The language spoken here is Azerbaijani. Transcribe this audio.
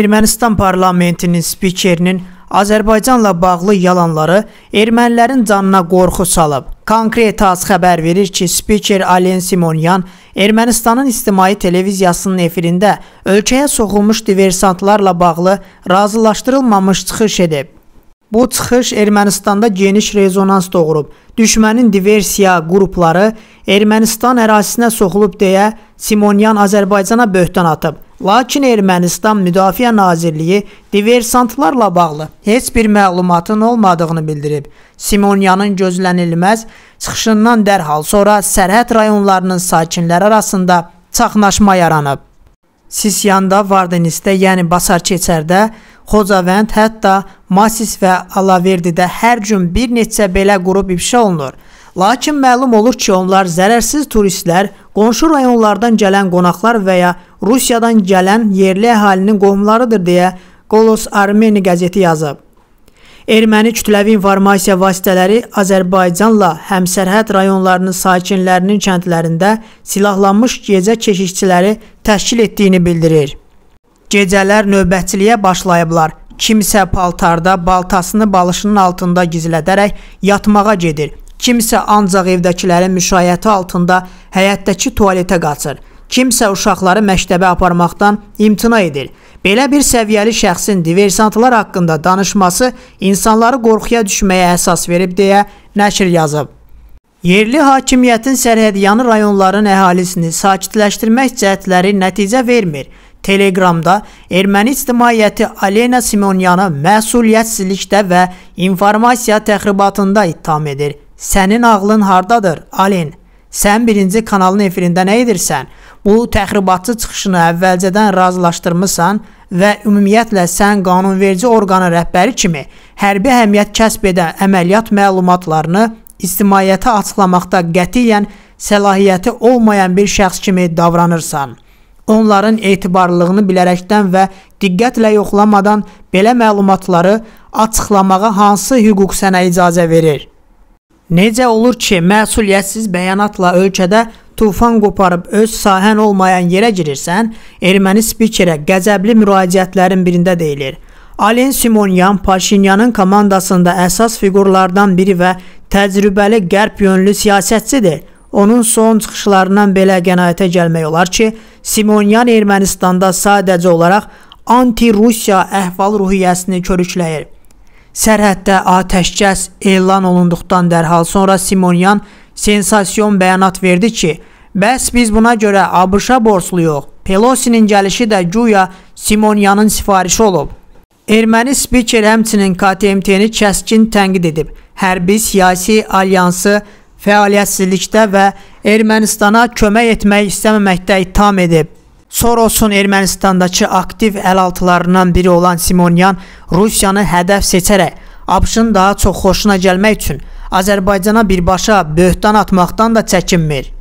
Ermənistan parlamentinin spikerinin Azərbaycanla bağlı yalanları ermənilərin canına qorxu salıb. Konkret az xəbər verir ki, spiker Alen Simonyan Ermənistanın ictimai televiziyasının efirində ölkəyə soxulmuş diversantlarla bağlı razılaşdırılmamış çıxış edib. Bu çıxış Ermənistanda geniş rezonans doğurub. Düşmənin diversiya qrupları Ermənistan ərazisinə soxulub deyə Simonyan Azərbaycana böhtan atıb. Lakin Ermənistan Müdafiə Nazirliyi diversantlarla bağlı heç bir məlumatın olmadığını bildirib. Simonyanın gözlənilməz çıxışından dərhal sonra sərhəd rayonlarının sakinləri arasında çaxnaşma yaranıb. Sisyanda, Vardenistdə, yəni Basar keçərdə, Xocavənd, hətta Masis və Alaverdidə hər gün bir neçə belə qrup ifşa olunur. Lakin məlum olur ki, onlar zərərsiz turistlər, qonşu rayonlardan gələn qonaqlar və ya Rusiyadan gələn yerli əhalinin qohumlarıdır deyə Qolos Armeni qəzeti yazıb. Erməni kütləvi informasiya vasitələri Azərbaycanla həmsərhəd rayonlarının sakinlərinin kəndlərində silahlanmış gecə keşikçiləri təşkil etdiyini bildirir. Gecələr növbətçiliyə başlayıblar. Kimsə paltarda baltasını balışının altında gizlədərək yatmağa gedir. Kimsə ancaq evdəkilərin müşayiəti altında həyətdəki tualetə qaçır kimsə uşaqları məktəbə aparmaqdan imtina edir. Belə bir səviyyəli şəxsin diversantlar haqqında danışması insanları qorxuya düşməyə əsas verib deyə nəşr yazıb. Yerli hakimiyyətin sərhədyanı rayonların əhalisini sakitləşdirmək cəhətləri nəticə vermir. Telegramda erməni ictimaiyyəti Alena Simonyanı məsuliyyətsizlikdə və informasiya təxribatında ittiham edir. Sənin ağlın hardadır, Alen? Sən birinci kanalın efirində nə edirsən? bu təxribatçı çıxışını əvvəlcədən razılaşdırmısan və ümumiyyətlə sən qanunverici orqanın rəhbəri kimi hərbi əhəmiyyət kəsb edən əməliyyat məlumatlarını ictimaiyyətə açıqlamaqda qətiyyən səlahiyyəti olmayan bir şəxs kimi davranırsan. Onların etibarlılığını bilərəkdən və diqqətlə yoxlamadan belə məlumatları açıqlamağa hansı hüquq sənə icazə verir? Necə olur ki, məsuliyyətsiz bəyanatla ölkədə tufan qoparıb öz sahən olmayan yerə girirsən, erməni spikerə qəzəbli müraciətlərin birində deyilir. Alen Simonyan Paşinyanın komandasında əsas fiqurlardan biri və təcrübəli qərb yönlü siyasətçidir. Onun son çıxışlarından belə qənaətə gəlmək olar ki, Simonyan Ermənistanda sadəcə olaraq anti-Rusiya əhval-ruhiyyəsini körükləyir. Sərhəddə atəşkəs elan olunduqdan dərhal sonra Simonyan sensasiyon bəyanat verdi ki, bəs biz buna görə ABŞ-a borcluyuq. Pelosinin gəlişi də guya Simonyanın sifarişi olub. Erməni spiker həmçinin KTMT-ni kəskin tənqid edib. Hərbi siyasi alyansı fəaliyyətsizlikdə və Ermənistana kömək etmək istəməməkdə ittiham edib. Sorosun Ermənistandakı aktiv əlaltılarından biri olan Simonyan Rusiyanı hədəf seçərək ABŞ-ın daha çox xoşuna gəlmək üçün Azərbaycana birbaşa böhtan atmaqdan da çəkinmir.